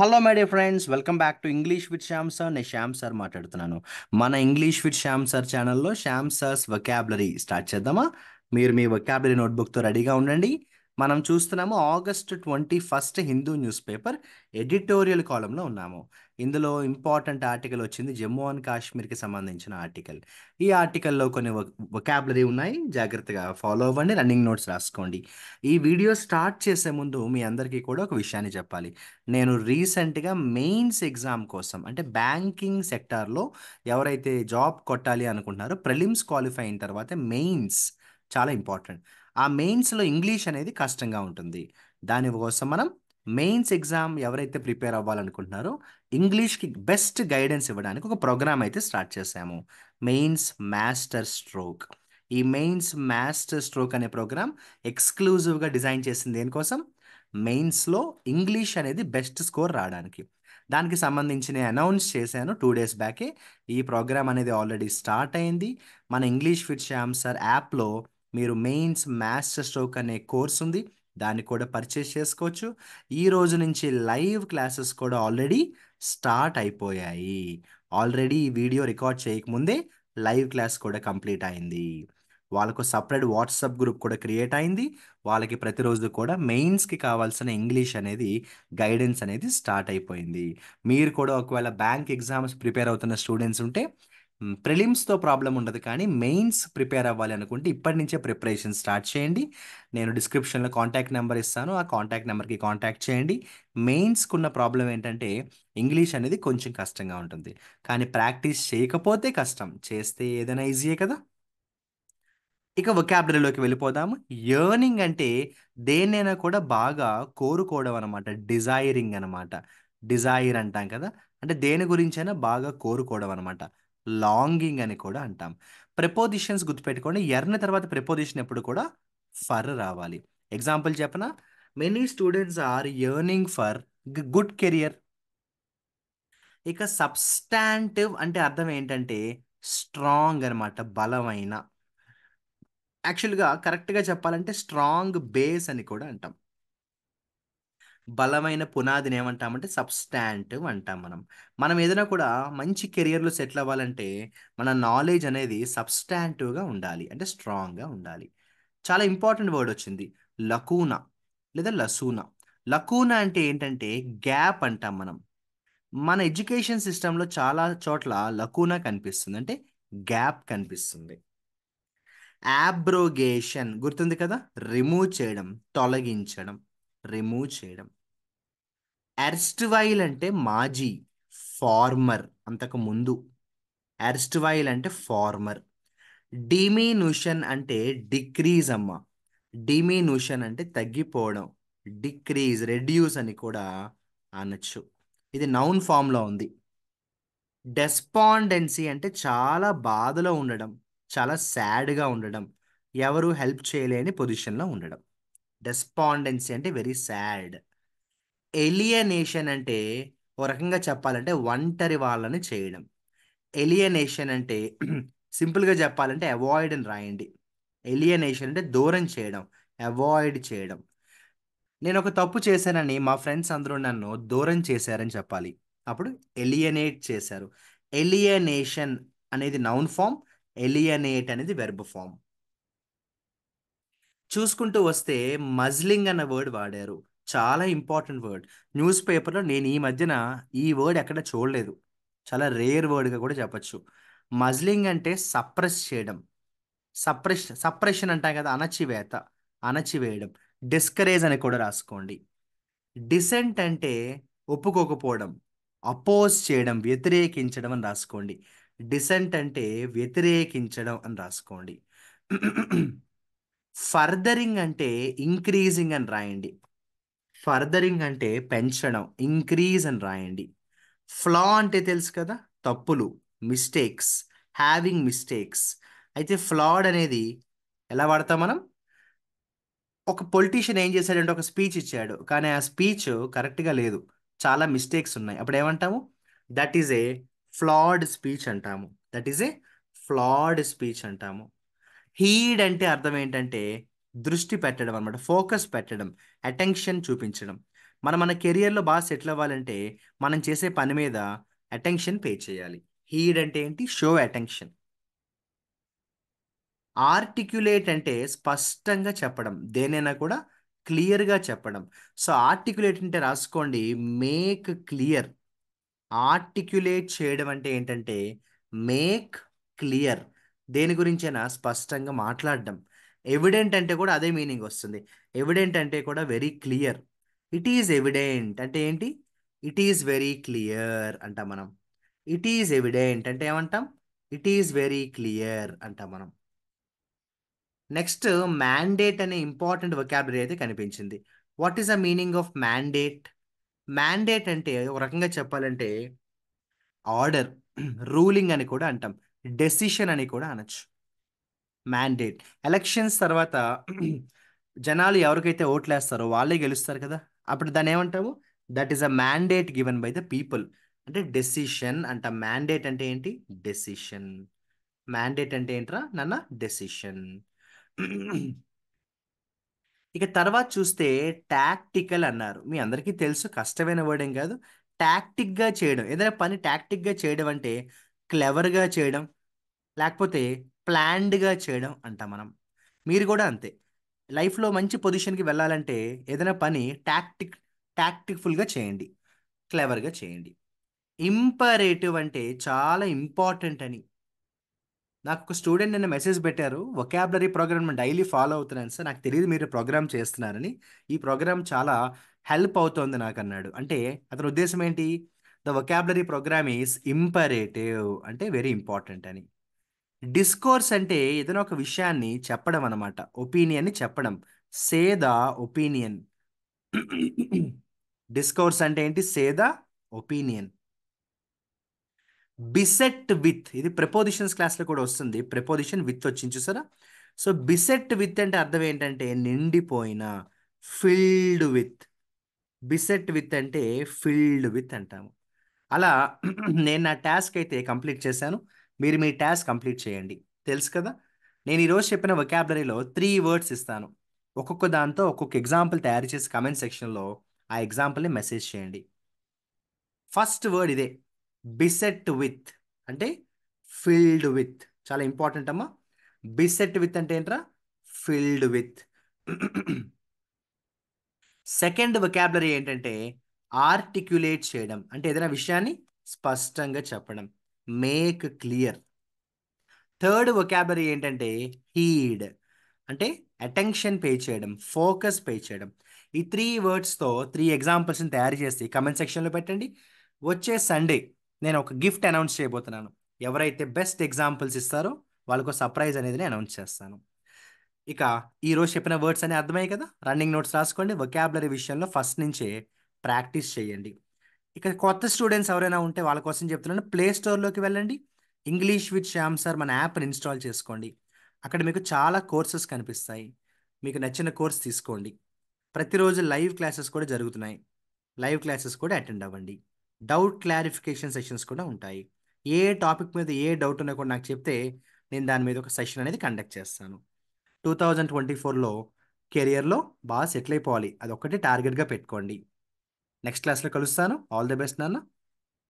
hello my dear friends welcome back to English with Shyam sir నేను Shyam sir మాట్లాడుతున్నాను మన English with Shyam sir ఛానల్లో Shyam sirs vocabulary start చేద్దామా మీరు మీ వొకాబులరీ నోట్బుక్తో రెడీగా ఉండండి మనం చూస్తున్నాము August twenty first Hindu news paper editorial కాలంలో ఉన్నాము ఇందులో ఇంపార్టెంట్ ఆర్టికల్ వచ్చింది జమ్మూ అండ్ కాశ్మీర్కి సంబంధించిన ఆర్టికల్ ఈ ఆర్టికల్లో కొన్ని వొకాబులరీ ఉన్నాయి జాగ్రత్తగా ఫాలో అవ్వండి రన్నింగ్ నోట్స్ రాసుకోండి ఈ వీడియో స్టార్ట్ చేసే ముందు మీ అందరికీ కూడా ఒక విషయాన్ని చెప్పాలి నేను రీసెంట్గా మెయిన్స్ ఎగ్జామ్ కోసం అంటే బ్యాంకింగ్ సెక్టార్లో ఎవరైతే జాబ్ కొట్టాలి అనుకుంటున్నారో ప్రిలిమ్స్ క్వాలిఫై అయిన తర్వాత మెయిన్స్ చాలా ఇంపార్టెంట్ ఆ మెయిన్స్లో ఇంగ్లీష్ అనేది కష్టంగా ఉంటుంది దానికోసం మనం మెయిన్స్ ఎగ్జామ్ ఎవరైతే ప్రిపేర్ అవ్వాలనుకుంటున్నారో ఇంగ్లీష్కి బెస్ట్ గైడెన్స్ ఇవ్వడానికి ఒక ప్రోగ్రామ్ అయితే స్టార్ట్ చేశాము మెయిన్స్ మాస్టర్ స్ట్రోక్ ఈ మెయిన్స్ మాస్టర్ స్ట్రోక్ అనే ప్రోగ్రామ్ ఎక్స్క్లూజివ్గా డిజైన్ చేసింది దేనికోసం మెయిన్స్లో ఇంగ్లీష్ అనేది బెస్ట్ స్కోర్ రావడానికి దానికి సంబంధించి నేను అనౌన్స్ చేశాను టూ డేస్ బ్యాకే ఈ ప్రోగ్రామ్ అనేది ఆల్రెడీ స్టార్ట్ అయింది మన ఇంగ్లీష్ ఫిట్ శ్యామ్ సార్ యాప్లో మీరు మెయిన్స్ మ్యాథ్స్ స్ట్రోక్ అనే కోర్స్ ఉంది దాన్ని కూడా పర్చేస్ చేసుకోవచ్చు ఈ రోజు నుంచి లైవ్ క్లాసెస్ కూడా ఆల్రెడీ స్టార్ట్ అయిపోయాయి ఆల్రెడీ ఈ వీడియో రికార్డ్ చేయకముందే లైవ్ క్లాస్ కూడా కంప్లీట్ అయింది వాళ్ళకు సపరేట్ వాట్సాప్ గ్రూప్ కూడా క్రియేట్ అయింది వాళ్ళకి ప్రతిరోజు కూడా మెయిన్స్కి కావాల్సిన ఇంగ్లీష్ అనేది గైడెన్స్ అనేది స్టార్ట్ అయిపోయింది మీరు కూడా ఒకవేళ బ్యాంక్ ఎగ్జామ్స్ ప్రిపేర్ అవుతున్న స్టూడెంట్స్ ఉంటే ప్రిలిమ్స్తో ప్రాబ్లం ఉండదు కానీ మెయిన్స్ ప్రిపేర్ అవ్వాలి అనుకుంటే ఇప్పటి నుంచే ప్రిపరేషన్ స్టార్ట్ చేయండి నేను డిస్క్రిప్షన్లో కాంటాక్ట్ నెంబర్ ఇస్తాను ఆ కాంటాక్ట్ నెంబర్కి కాంటాక్ట్ చేయండి మెయిన్స్కి ఉన్న ప్రాబ్లం ఏంటంటే ఇంగ్లీష్ అనేది కొంచెం కష్టంగా ఉంటుంది కానీ ప్రాక్టీస్ చేయకపోతే కష్టం చేస్తే ఏదైనా ఈజీయే కదా ఇక వొకాబులరీలోకి వెళ్ళిపోదాము యర్నింగ్ అంటే దేన్నైనా కూడా బాగా కోరుకోవడం అనమాట డిజైరింగ్ అనమాట డిజైర్ అంటాం కదా అంటే దేని గురించైనా బాగా కోరుకోవడం అనమాట లాంగింగ్ అని కూడా అంటాం ప్రిపోజిషన్స్ గుర్తుపెట్టుకోండి ఎర్న తర్వాత ప్రిపోజిషన్ ఎప్పుడు కూడా ఫర్ రావాలి ఎగ్జాంపుల్ చెప్పన many students are earning for good career ఇక సబ్స్టాంటివ్ అంటే అర్థం ఏంటంటే స్ట్రాంగ్ అనమాట బలమైన యాక్చువల్గా కరెక్ట్గా చెప్పాలంటే స్ట్రాంగ్ బేస్ అని కూడా అంటాం బలమైన పునాదిని ఏమంటామంటే సబ్స్టాంటివ్ అంటాం మనం మనం ఏదైనా కూడా మంచి కెరియర్లో సెటిల్ అవ్వాలంటే మన నాలెడ్జ్ అనేది సబ్స్టాంటివ్గా ఉండాలి అంటే స్ట్రాంగ్గా ఉండాలి చాలా ఇంపార్టెంట్ వర్డ్ వచ్చింది లకూనా లేదా లసూనా లకూనా అంటే ఏంటంటే గ్యాప్ అంటాం మనం మన ఎడ్యుకేషన్ సిస్టంలో చాలా చోట్ల లకూనా కనిపిస్తుంది అంటే గ్యాప్ కనిపిస్తుంది యాబ్రోగేషన్ గుర్తుంది కదా రిమూవ్ చేయడం తొలగించడం రిమూవ్ చేయడం ఎర్స్ట్వైల్ అంటే మాజీ ఫార్మర్ అంతకు ముందు ఎర్స్ట్వైల్ అంటే ఫార్మర్ డిమినుషన్ అంటే డిక్రీజ్ అమ్మ డిమినుషన్ అంటే తగ్గిపోవడం డిక్రీజ్ రెడ్యూస్ అని కూడా అనొచ్చు ఇది నౌన్ ఫామ్లో ఉంది డెస్పాండెన్సీ అంటే చాలా బాధలో ఉండడం చాలా సాడ్గా ఉండడం ఎవరు హెల్ప్ చేయలేని పొజిషన్లో ఉండడం డెస్పాండెన్సీ అంటే వెరీ సాడ్ ఎలియనేషన్ అంటే ఒక రకంగా చెప్పాలంటే ఒంటరి వాళ్ళని చేయడం ఎలియనేషన్ అంటే సింపుల్గా చెప్పాలంటే అవాయిడ్ అని రాయండి ఎలియనేషన్ అంటే దూరం చేయడం అవాయిడ్ చేయడం నేను ఒక తప్పు చేశానని మా ఫ్రెండ్స్ అందరూ నన్ను దూరం చేశారని చెప్పాలి అప్పుడు ఎలియనేట్ చేశారు ఎలియనేషన్ అనేది నౌన్ ఫామ్ ఎలియనేట్ అనేది వెర్బ్ ఫామ్ చూసుకుంటూ వస్తే మజ్లింగ్ అన్న వర్డ్ వాడారు చాలా ఇంపార్టెంట్ వర్డ్ న్యూస్ పేపర్లో నేను ఈ మధ్యన ఈ వర్డ్ ఎక్కడ చూడలేదు చాలా రేర్ వర్డ్గా కూడా చెప్పచ్చు మజ్లింగ్ అంటే సప్రెస్ చేయడం సప్రెష్ సప్రెషన్ అంటాం కదా అణచివేత అణచివేయడం డిస్కరేజ్ అని కూడా రాసుకోండి డిసెంట్ అంటే ఒప్పుకోకపోవడం అపోజ్ చేయడం వ్యతిరేకించడం అని రాసుకోండి డిసెంట్ అంటే వ్యతిరేకించడం అని రాసుకోండి ఫర్దరింగ్ అంటే ఇంక్రీజింగ్ అని రాయండి ఫర్దరింగ్ అంటే పెంచడం ఇంక్రీజ్ అని రాయండి ఫ్లా అంటే తెలుసు కదా తప్పులు మిస్టేక్స్ హ్యావింగ్ మిస్టేక్స్ అయితే ఫ్లాడ్ అనేది ఎలా వాడతాం మనం ఒక పొలిటీషియన్ ఏం చేశాడంటే ఒక స్పీచ్ ఇచ్చాడు కానీ ఆ స్పీచ్ కరెక్ట్గా లేదు చాలా మిస్టేక్స్ ఉన్నాయి అప్పుడు ఏమంటాము that is a flawed speech అంటాము that is a flawed speech అంటాము హీడ్ అంటే అర్థం ఏంటంటే దృష్టి పెట్టడం అనమాట ఫోకస్ పెట్టడం అటెన్షన్ చూపించడం మనం మన కెరియర్లో బాగా సెటిల్ అవ్వాలంటే మనం చేసే పని మీద అటెన్షన్ పే చేయాలి హీడ్ అంటే ఏంటి షో అటెన్షన్ ఆర్టిక్యులేట్ అంటే స్పష్టంగా చెప్పడం దేనైనా కూడా క్లియర్గా చెప్పడం సో ఆర్టిక్యులేట్ అంటే రాసుకోండి మేక్ క్లియర్ ఆర్టిక్యులేట్ చేయడం అంటే ఏంటంటే మేక్ క్లియర్ దేని గురించైనా స్పష్టంగా మాట్లాడడం ఎవిడెంట్ అంటే కూడా అదే మీనింగ్ వస్తుంది ఎవిడెంట్ అంటే కూడా very clear it is evident అంటే ఏంటి ఇట్ ఈజ్ వెరీ క్లియర్ అంటాం మనం ఇట్ ఈజ్ ఎవిడెంట్ అంటే ఏమంటాం ఇట్ ఈజ్ వెరీ క్లియర్ అంటాం మనం నెక్స్ట్ మ్యాండేట్ అనే ఇంపార్టెంట్ వొకాబులరీ అయితే కనిపించింది what is the meaning of mandate mandate అంటే ఒక రకంగా చెప్పాలంటే ఆర్డర్ రూలింగ్ అని కూడా అంటాం డెసిషన్ అని కూడా అనొచ్చు మ్యాండేట్ ఎలక్షన్స్ తర్వాత జనాలు ఎవరికైతే ఓట్లేస్తారో వాళ్ళే గెలుస్తారు కదా అప్పుడు దాన్ని ఏమంటాము that is a mandate given by the people అంటే డెసిషన్ అంట మ్యాండేట్ అంటే ఏంటి డెసిషన్ మ్యాండేట్ అంటే ఏంట్రా నన్న డెసిషన్ ఇక తర్వాత చూస్తే టాక్టికల్ అన్నారు మీ అందరికీ తెలుసు కష్టమైన వర్డ్ ఏం కాదు టాక్టిక్గా చేయడం ఏదైనా పని టాక్టిక్గా చేయడం అంటే క్లెవర్గా చేయడం లేకపోతే ప్లాన్డ్గా చేయడం అంట మనం మీరు కూడా అంతే లైఫ్లో మంచి పొజిషన్కి వెళ్ళాలంటే ఏదైనా పని టాక్టిక్ టాక్టిక్ఫుల్గా చేయండి క్లెవర్గా చేయండి ఇంపరేటివ్ అంటే చాలా ఇంపార్టెంట్ అని నాకు ఒక స్టూడెంట్ నిన్న మెసేజ్ పెట్టారు ఒకాబులరీ ప్రోగ్రామ్ డైలీ ఫాలో అవుతున్నాను సార్ నాకు తెలియదు మీరు ప్రోగ్రామ్ చేస్తున్నారని ఈ ప్రోగ్రామ్ చాలా హెల్ప్ అవుతోంది నాకు అన్నాడు అంటే అతని ఉద్దేశం ఏంటి the vocabulary program is imperative అంటే వెరీ ఇంపార్టెంట్ అని డిస్కోర్స్ అంటే ఏదైనా ఒక విషయాన్ని చెప్పడం అనమాట ఒపీనియన్ని చెప్పడం సేద ఒపీనియన్ డిస్కోర్స్ అంటే ఏంటి సేద ఒపీనియన్ బిసెట్ విత్ ఇది ప్రపోజిషన్స్ క్లాస్లో కూడా వస్తుంది ప్రపోజిషన్ విత్ వచ్చింది చూసారా సో బిసెట్ విత్ అంటే అర్థం ఏంటంటే నిండిపోయిన ఫిల్డ్ విత్ బిసెట్ విత్ అంటే ఫిల్డ్ విత్ అంటాము అలా నేను నా టాస్క్ అయితే కంప్లీట్ చేశాను మీరు మీ టాస్క్ కంప్లీట్ చేయండి తెలుసు కదా నేను ఈరోజు చెప్పిన వొకాబులరీలో త్రీ వర్డ్స్ ఇస్తాను ఒక్కొక్క దాంతో ఒక్కొక్క ఎగ్జాంపుల్ తయారు చేసి కమెంట్ సెక్షన్లో ఆ ఎగ్జాంపుల్ని మెసేజ్ చేయండి ఫస్ట్ వర్డ్ ఇదే బిసెట్ విత్ అంటే ఫిల్డ్ విత్ చాలా ఇంపార్టెంట్ అమ్మా బిసెట్ విత్ అంటే ఏంట్రా ఫిల్డ్ విత్ సెకండ్ వొకాబులరీ ఏంటంటే ఆర్టిక్యులేట్ చేయడం అంటే ఏదైనా విషయాన్ని స్పష్టంగా చెప్పడం మేక్ క్లియర్ థర్డ్ ఒకాబరీ ఏంటంటే హీడ్ అంటే అటెన్షన్ పే చేయడం ఫోకస్ పే చేయడం ఈ త్రీ వర్డ్స్తో త్రీ ఎగ్జాంపుల్స్ని తయారు చేసి కమెంట్ సెక్షన్లో పెట్టండి వచ్చే సండే నేను ఒక గిఫ్ట్ అనౌన్స్ చేయబోతున్నాను ఎవరైతే బెస్ట్ ఎగ్జాంపుల్స్ ఇస్తారో వాళ్ళకు సర్ప్రైజ్ అనేది నేను అనౌన్స్ చేస్తాను ఇక ఈరోజు చెప్పిన వర్డ్స్ అనే అర్థమయ్యాయి కదా రన్నింగ్ నోట్స్ రాసుకోండి వొకాబులరీ విషయంలో ఫస్ట్ నుంచే ప్రాక్టీస్ చేయండి ఇక్కడ కొత్త స్టూడెంట్స్ ఎవరైనా ఉంటే వాళ్ళ కోసం చెప్తున్నాను ప్లే స్టోర్లోకి వెళ్ళండి ఇంగ్లీష్ విత్ శ్యామ్ సార్ మన యాప్ని ఇన్స్టాల్ చేసుకోండి అక్కడ మీకు చాలా కోర్సెస్ కనిపిస్తాయి మీకు నచ్చిన కోర్స్ తీసుకోండి ప్రతిరోజు లైవ్ క్లాసెస్ కూడా జరుగుతున్నాయి లైవ్ క్లాసెస్ కూడా అటెండ్ అవ్వండి డౌట్ క్లారిఫికేషన్ సెషన్స్ కూడా ఉంటాయి ఏ టాపిక్ మీద ఏ డౌట్ ఉన్నా కూడా నాకు చెప్తే నేను దాని మీద ఒక సెషన్ అనేది కండక్ట్ చేస్తాను టూ థౌజండ్ ట్వంటీ ఫోర్లో కెరియర్లో బాగా సెటిల్ అయిపోవాలి ఒకటి టార్గెట్గా పెట్టుకోండి నెక్స్ట్ క్లాస్లో కలుస్తాను ఆల్ ది బెస్ట్ నాన్న